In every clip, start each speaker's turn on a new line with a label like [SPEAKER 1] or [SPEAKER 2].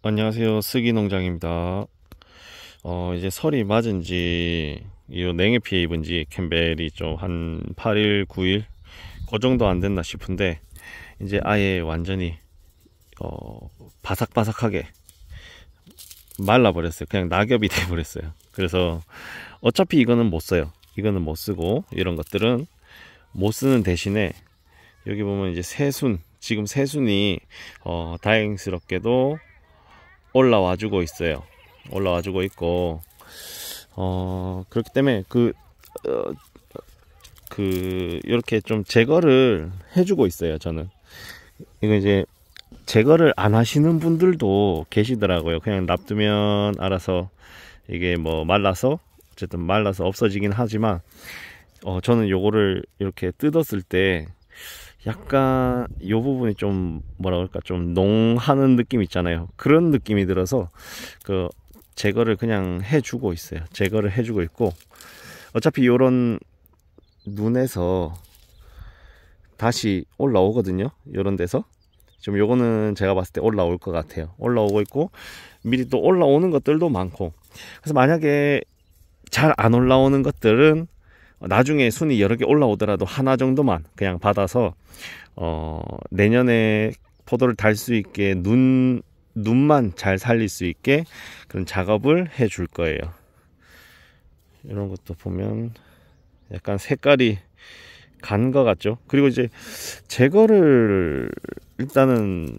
[SPEAKER 1] 안녕하세요. 쓰기 농장입니다. 어, 이제 설이 맞은 지, 이 냉해 피해 입은 지 캠벨이 좀 한 8일, 9일? 그 정도 안 됐나 싶은데, 이제 아예 완전히, 어, 바삭바삭하게 말라버렸어요. 그냥 낙엽이 돼버렸어요. 그래서 어차피 이거는 못 써요. 이거는 못 쓰고, 이런 것들은 못 쓰는 대신에, 여기 보면 이제 새순, 지금 새순이, 어, 다행스럽게도 올라와 주고 있어요. 올라와 주고 있고 어, 그렇기 때문에 그, 어, 그, 이렇게 좀 제거를 해주고 있어요, 저는. 이거 이제, 제거를 안 하시는 분들도 계시더라고요. 그냥 놔두면 알아서 이게 뭐 말라서, 어쨌든 말라서 없어지긴 하지만, 어, 저는 요거를 이렇게 뜯었을 때, 약간 요 부분이 좀 뭐라 그럴까 좀 농하는 느낌 있잖아요 그런 느낌이 들어서 그 제거를 그냥 해주고 있어요 제거를 해주고 있고 어차피 요런 눈에서 다시 올라오거든요 요런 데서 좀 요거는 제가 봤을 때 올라올 것 같아요 올라오고 있고 미리 또 올라오는 것들도 많고 그래서 만약에 잘 안 올라오는 것들은 나중에 순위 여러 개 올라오더라도 하나 정도만 그냥 받아서 어, 내년에 포도를 달 수 있게 눈 눈만 잘 살릴 수 있게 그런 작업을 해줄 거예요. 이런 것도 보면 약간 색깔이 간 것 같죠. 그리고 이제 제거를 일단은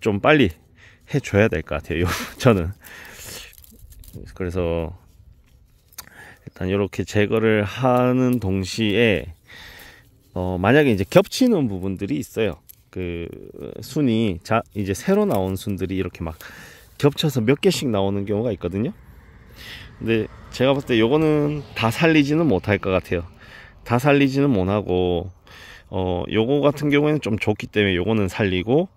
[SPEAKER 1] 좀 빨리 해줘야 될 것 같아요. 저는 그래서 일단 이렇게 제거를 하는 동시에 어 만약에 이제 겹치는 부분들이 있어요. 그 순이 자 이제 새로 나온 순들이 이렇게 막 겹쳐서 몇 개씩 나오는 경우가 있거든요. 근데 제가 봤을 때 요거는 다 살리지는 못할 것 같아요. 다 살리지는 못하고 어 요거 같은 경우에는 좀 좋기 때문에 요거는 살리고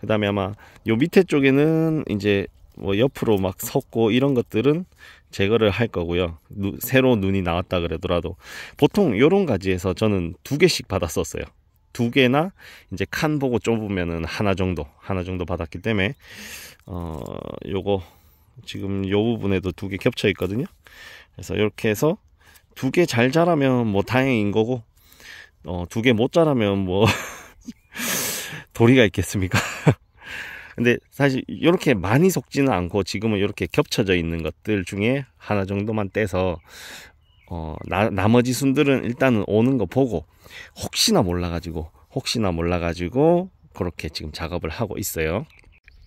[SPEAKER 1] 그 다음에 아마 요 밑에 쪽에는 이제 뭐 옆으로 막 섰고 이런 것들은 제거를 할 거고요. 누, 새로 눈이 나왔다 그러더라도 보통 요런 가지에서 저는 두 개씩 받았었어요. 두 개나 이제 칸 보고 좁으면은 하나 정도 하나 정도 받았기 때문에 어 요거 지금 요 부분에도 두 개 겹쳐 있거든요. 그래서 이렇게 해서 두 개 잘 자라면 뭐 다행인 거고 어 두 개 못 자라면 뭐 도리가 있겠습니까? 근데 사실 이렇게 많이 속지는 않고 지금은 이렇게 겹쳐져 있는 것들 중에 하나 정도만 떼서 어, 나, 나머지 순들은 일단은 오는 거 보고 혹시나 몰라가지고 혹시나 몰라가지고 그렇게 지금 작업을 하고 있어요.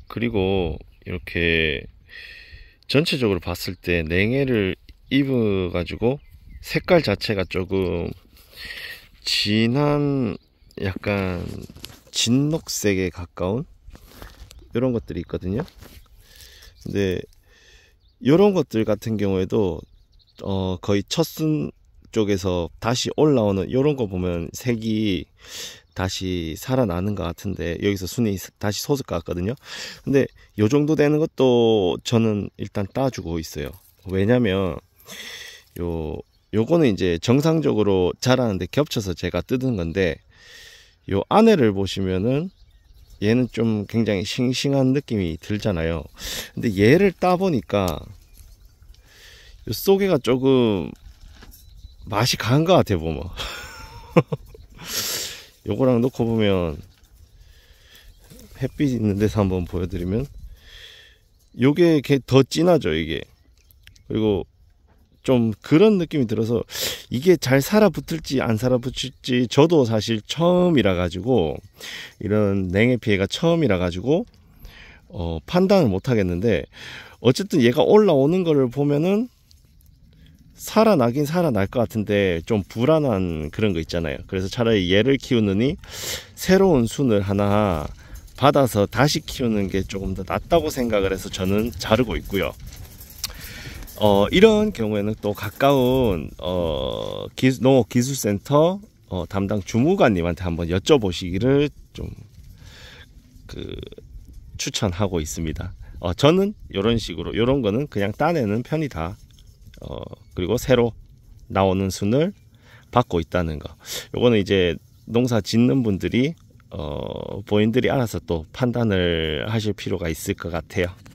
[SPEAKER 1] 그리고 이렇게 전체적으로 봤을 때 냉해를 입어가지고 색깔 자체가 조금 진한 약간 진녹색에 가까운 이런 것들이 있거든요. 근데 이런 것들 같은 경우에도 어 거의 첫순 쪽에서 다시 올라오는 이런 거 보면 색이 다시 살아나는 것 같은데 여기서 순이 다시 솟을 것 같거든요. 근데 요 정도 되는 것도 저는 일단 따주고 있어요. 왜냐면 요 요거는 이제 정상적으로 자라는데 겹쳐서 제가 뜯은 건데 요 안에를 보시면은 얘는 좀 굉장히 싱싱한 느낌이 들잖아요 근데 얘를 따보니까 요 속에가 조금 맛이 강한 것 같아요 보면 요거랑 놓고 보면 햇빛 있는 데서 한번 보여드리면 요게 더 진하죠 이게 그리고 좀 그런 느낌이 들어서 이게 잘 살아붙을지 안 살아붙을지 저도 사실 처음이라 가지고 이런 냉해 피해가 처음이라 가지고 어, 판단을 못 하겠는데 어쨌든 얘가 올라오는 거를 보면은 살아나긴 살아날 것 같은데 좀 불안한 그런 거 있잖아요 그래서 차라리 얘를 키우느니 새로운 순을 하나 받아서 다시 키우는 게 조금 더 낫다고 생각을 해서 저는 자르고 있고요 어, 이런 경우에는 또 가까운 어, 기, 농업기술센터 어, 담당 주무관님한테 한번 여쭤보시기를 좀 그, 추천하고 있습니다. 어, 저는 이런 식으로 이런 거는 그냥 따내는 편이다. 어, 그리고 새로 나오는 순을 받고 있다는 거. 요거는 이제 농사 짓는 분들이 어, 본인들이 알아서 또 판단을 하실 필요가 있을 것 같아요.